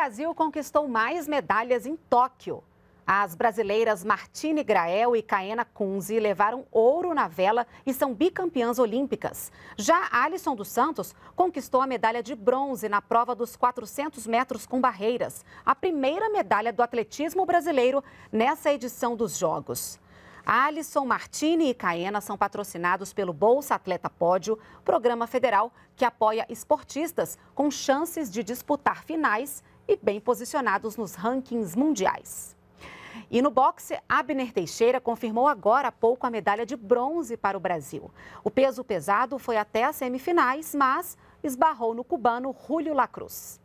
Brasil conquistou mais medalhas em Tóquio. As brasileiras Martine Grael e Caena Kunze levaram ouro na vela e são bicampeãs olímpicas. Já Alisson dos Santos conquistou a medalha de bronze na prova dos 400 metros com barreiras, a primeira medalha do atletismo brasileiro nessa edição dos Jogos. Alisson, Martini e Caena são patrocinados pelo Bolsa Atleta Pódio, programa federal que apoia esportistas com chances de disputar finais e bem posicionados nos rankings mundiais. E no boxe, Abner Teixeira confirmou agora há pouco a medalha de bronze para o Brasil. O peso pesado foi até as semifinais, mas esbarrou no cubano Julio Lacruz.